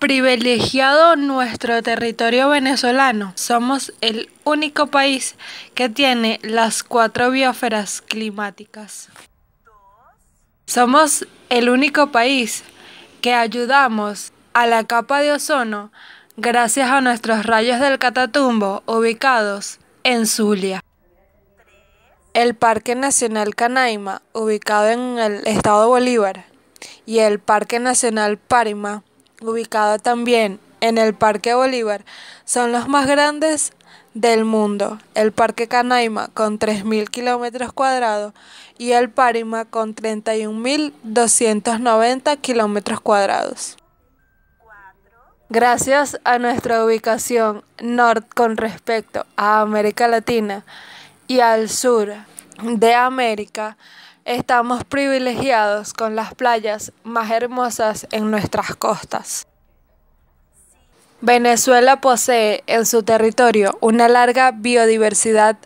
privilegiado nuestro territorio venezolano. Somos el único país que tiene las cuatro biosferas climáticas. Somos el único país que ayudamos a la capa de ozono gracias a nuestros rayos del Catatumbo ubicados en Zulia. El Parque Nacional Canaima, ubicado en el estado Bolívar, y el Parque Nacional Parima, ubicado también en el Parque Bolívar, son los más grandes del mundo. El Parque Canaima con 3.000 kilómetros cuadrados y el Parima con 31.290 kilómetros cuadrados. Gracias a nuestra ubicación norte con respecto a América Latina y al sur de América, Estamos privilegiados con las playas más hermosas en nuestras costas. Venezuela posee en su territorio una larga biodiversidad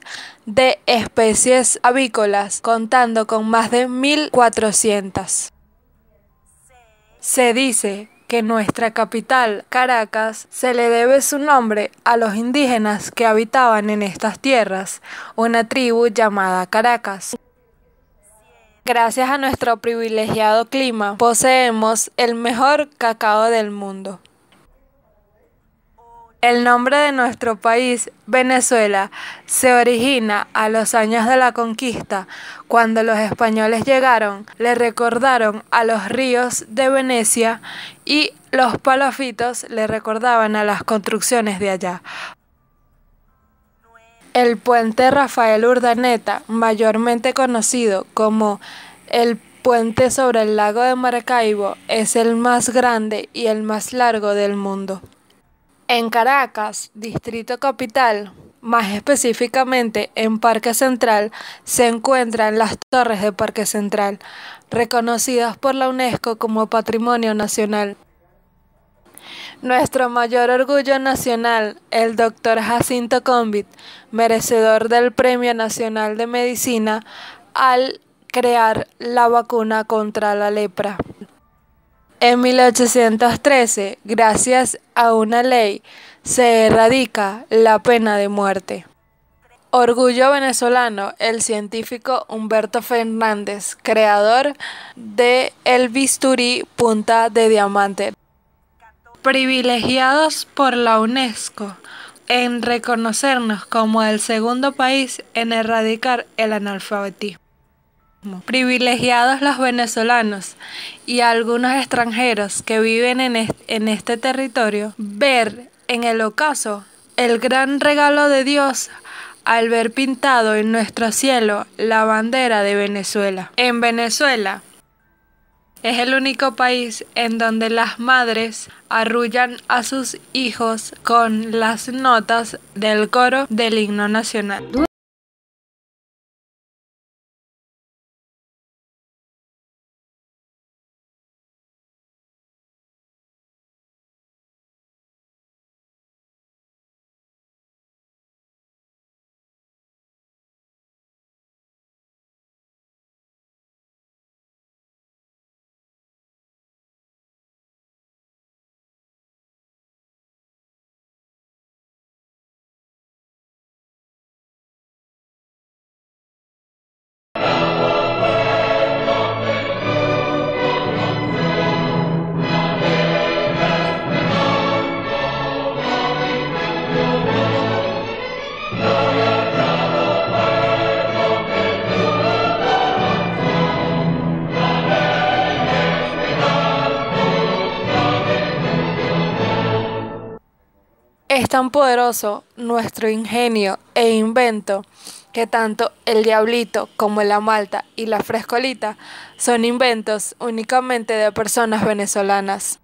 de especies avícolas, contando con más de 1.400. Se dice que nuestra capital, Caracas, se le debe su nombre a los indígenas que habitaban en estas tierras, una tribu llamada Caracas. Gracias a nuestro privilegiado clima, poseemos el mejor cacao del mundo. El nombre de nuestro país, Venezuela, se origina a los años de la conquista, cuando los españoles llegaron, le recordaron a los ríos de Venecia y los palafitos le recordaban a las construcciones de allá. El puente Rafael Urdaneta, mayormente conocido como el puente sobre el lago de Maracaibo, es el más grande y el más largo del mundo. En Caracas, distrito capital, más específicamente en Parque Central, se encuentran las torres de Parque Central, reconocidas por la UNESCO como Patrimonio Nacional. Nuestro mayor orgullo nacional, el doctor Jacinto Convit, merecedor del Premio Nacional de Medicina, al crear la vacuna contra la lepra. En 1813, gracias a una ley, se erradica la pena de muerte. Orgullo venezolano, el científico Humberto Fernández, creador de el bisturí punta de diamante privilegiados por la UNESCO en reconocernos como el segundo país en erradicar el analfabetismo. Privilegiados los venezolanos y algunos extranjeros que viven en, en este territorio, ver en el ocaso el gran regalo de Dios al ver pintado en nuestro cielo la bandera de Venezuela. En Venezuela, es el único país en donde las madres arrullan a sus hijos con las notas del coro del himno nacional. Es tan poderoso nuestro ingenio e invento que tanto el diablito como la malta y la frescolita son inventos únicamente de personas venezolanas.